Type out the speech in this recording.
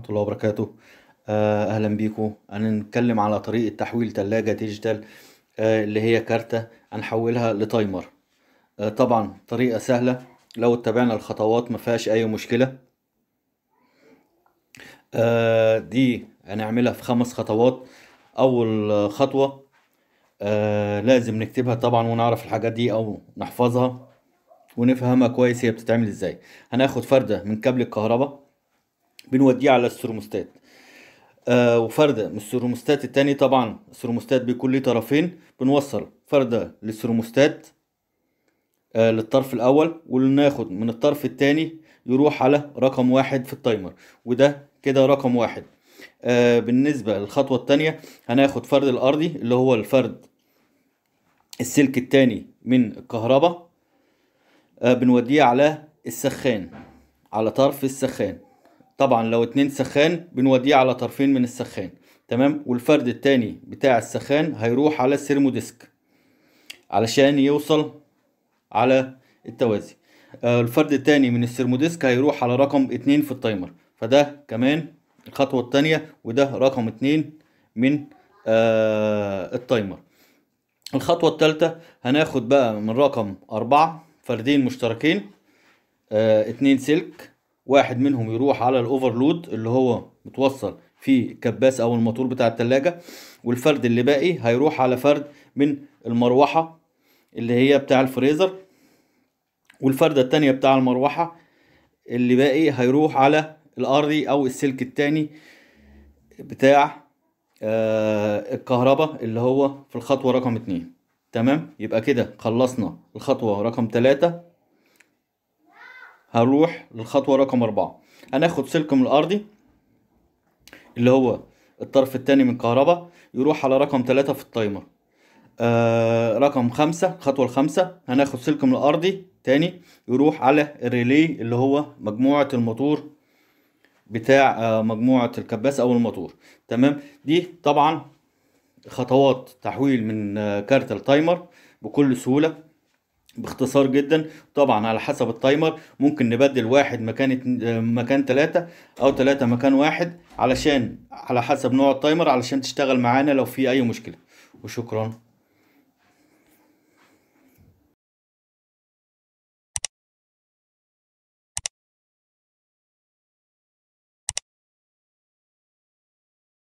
ورحمة الله وبركاته آه، أهلا بيكم هنتكلم على طريقة تحويل تلاجة ديجيتال آه، اللي هي كارتة هنحولها لتايمر آه، طبعا طريقة سهلة لو اتبعنا الخطوات مفيهاش أي مشكلة دي هنعملها في خمس خطوات أول خطوة لازم نكتبها طبعا ونعرف الحاجات دي أو نحفظها ونفهمها كويس هي بتتعمل ازاي هناخد فردة من كابل الكهرباء بنوديه على السيروموستات آه وفرده من السيروموستات التاني طبعا السيروموستات بيكون ليه طرفين بنوصل فرده للسيروموستات آه للطرف الاول وناخد من الطرف التاني يروح على رقم واحد في التايمر وده كده رقم واحد آه بالنسبة للخطوة التانية هناخد فرد الأرضي اللي هو الفرد السلك التاني من الكهرباء آه بنوديه على السخان على طرف السخان طبعا لو اتنين سخان بنوديه على طرفين من السخان تمام والفرد التاني بتاع السخان هيروح على السيرموديسك علشان يوصل على التوازي آه، الفرد التاني من السيرموديسك هيروح على رقم اتنين في التايمر فده كمان الخطوة التانية وده رقم اتنين من آه التايمر الخطوة التالتة هناخد بقى من رقم أربعة فردين مشتركين آه اتنين سلك واحد منهم يروح على الاوفرلود اللي هو متوصل في الكباس او الموتور بتاع التلاجة والفرد اللي باقي هيروح على فرد من المروحة اللي هي بتاع الفريزر والفردة التانية بتاع المروحة اللي باقي هيروح على الارضي او السلك التاني بتاع آه الكهرباء اللي هو في الخطوة رقم اتنين تمام يبقى كده خلصنا الخطوة رقم تلاتة هروح للخطوة رقم أربعة هناخد سلكم الأرضي اللي هو الطرف التاني من كهرباء يروح على رقم تلاتة في التايمر آه رقم خمسة الخطوة الخامسة هناخد سلكم الأرضي تاني يروح على الريلي اللي هو مجموعة الموتور بتاع آه مجموعة الكباس أو الموتور تمام دي طبعا خطوات تحويل من آه كارت التايمر بكل سهولة باختصار جدا طبعا على حسب التايمر ممكن نبدل واحد مكان مكان تلاتة او تلاتة مكان واحد علشان على حسب نوع التايمر علشان تشتغل معانا لو في اي مشكلة وشكرا